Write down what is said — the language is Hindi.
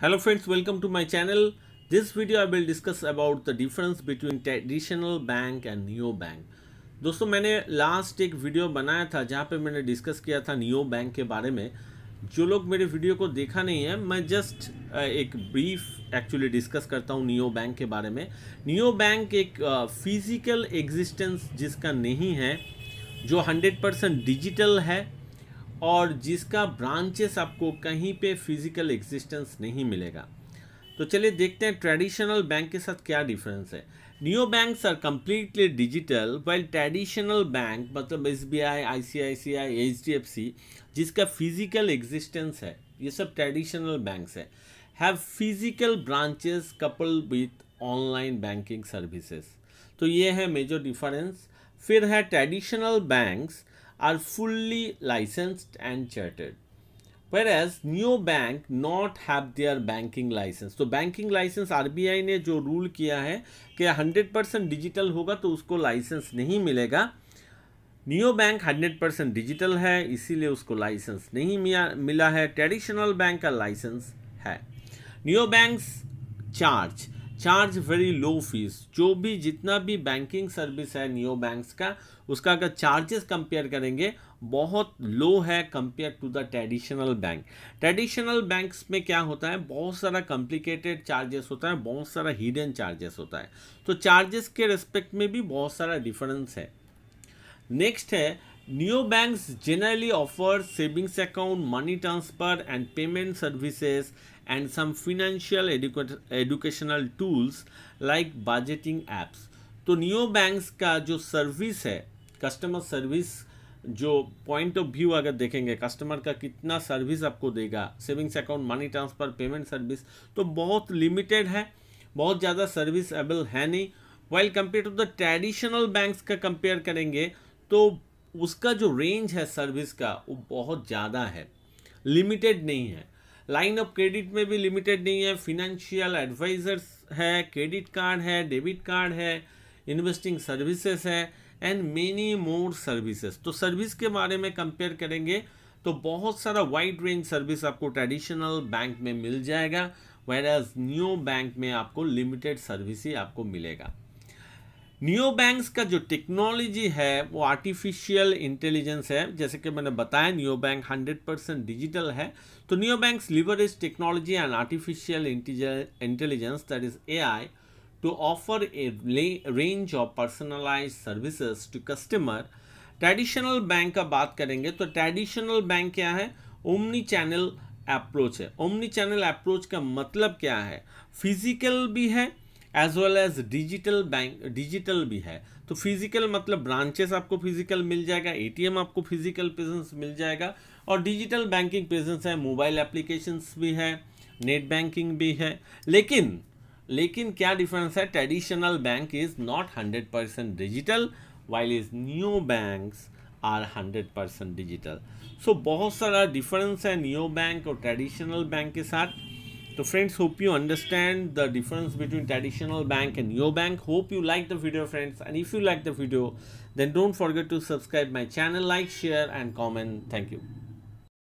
hello friends welcome to my channel this video i will discuss about the difference between traditional bank and neo bank दोस्तों मैंने लास्ट एक वीडियो बनाया था जहाँ पे मैंने डिस्कस किया था नियो बैंक के बारे में जो लोग मेरे वीडियो को देखा नहीं है मैं जस्ट एक ब्रीफ एक्चुअली डिस्कस करता हूँ नियो बैंक के बारे में नियो बैंक एक फिज़िकल एग्जिस्टेंस जिसका नहीं है जो 100 परसेंट डिजिटल है और जिसका ब्रांचेस आपको कहीं पे फिजिकल एग्जिस्टेंस नहीं मिलेगा तो चलिए देखते हैं ट्रेडिशनल बैंक के साथ क्या डिफरेंस है new banks are completely digital well traditional bank मतलब S B I I C I C I H D F C जिसका फिजिकल एग्जिस्टेंस है ये सब ट्रेडिशनल बैंक्स है have physical branches couple with online banking services तो ये है मेजर डिफरेंस फिर है traditional banks are fully licensed and chartered whereas new bank not have their banking license So banking license RBI ने जो rule किया है कि 100% digital होगा तो उसको license नहीं मिलेगा नियो बैंक 100% परसेंट डिजिटल है इसीलिए उसको लाइसेंस नहीं मिला है ट्रेडिशनल बैंक का लाइसेंस है neo banks charge charge very low fees जो भी जितना भी बैंकिंग सर्विस है नियो बैंक्स का उसका अगर चार्जेस कंपेयर करेंगे बहुत लो है compare to the traditional bank traditional banks में क्या होता है बहुत सारा कॉम्प्लिकेटेड चार्जेस होता है बहुत सारा हिडन चार्जेस होता है तो चार्जेस के रिस्पेक्ट में भी बहुत सारा डिफरेंस है नेक्स्ट है Neobanks generally generally offer savings account money transfer and payment and and financial educa educational tools like budgeting apps. तो नियो बैंक्स का जो सर्विस है कस्टमर सर्विस जो पॉइंट ऑफ व्यू अगर देखेंगे कस्टमर का कितना सर्विस आपको देगा savings account money transfer payment service तो बहुत लिमिटेड है बहुत ज़्यादा सर्विस एबल है नहीं while compare to the traditional banks का कंपेयर करेंगे तो उसका जो रेंज है सर्विस का वो बहुत ज़्यादा है लिमिटेड नहीं है लाइन ऑफ क्रेडिट में भी लिमिटेड नहीं है फिनेंशियल एडवाइजर्स है क्रेडिट कार्ड है डेबिट कार्ड है इन्वेस्टिंग सर्विसेज है एंड मेनी मोर सर्विसेज तो सर्विस के बारे में कंपेयर करेंगे तो बहुत सारा वाइड रेंज सर्विस आपको ट्रेडिशनल बैंक में मिल जाएगा वेर एज न्यू बैंक में आपको लिमिटेड सर्विस ही आपको मिलेगा न्यू बैंक्स का जो टेक्नोलॉजी है वो आर्टिफिशियल इंटेलिजेंस है जैसे कि मैंने बताया new bank hundred percent digital है तो new banks leverage technology and artificial intelligence that is AI to offer a range of personalise services to customer traditional bank का बात करेंगे तो ट्रेडिशनल बैंक क्या है ओमनी चैनल अप्रोच है ओमनी चैनल अप्रोच का मतलब क्या है फिजिकल भी है as well as digital bank digital भी है तो फिजिकल मतलब ब्रांचेस आपको फिजिकल मिल जाएगा एटीएम आपको फिजिकल प्रेजेंस मिल जाएगा और डिजिटल बैंकिंग प्रेजेंस है मोबाइल एप्लीकेशंस भी है नेट बैंकिंग भी है लेकिन लेकिन क्या डिफरेंस है traditional bank is not hundred percent digital while is new bank are hundred percent digital so बहुत सारा डिफरेंस है न्यू बैंक और ट्रेडिशनल बैंक के साथ so friends hope you understand the difference between traditional bank and your bank hope you like the video friends and if you like the video then don't forget to subscribe my channel like share and comment thank you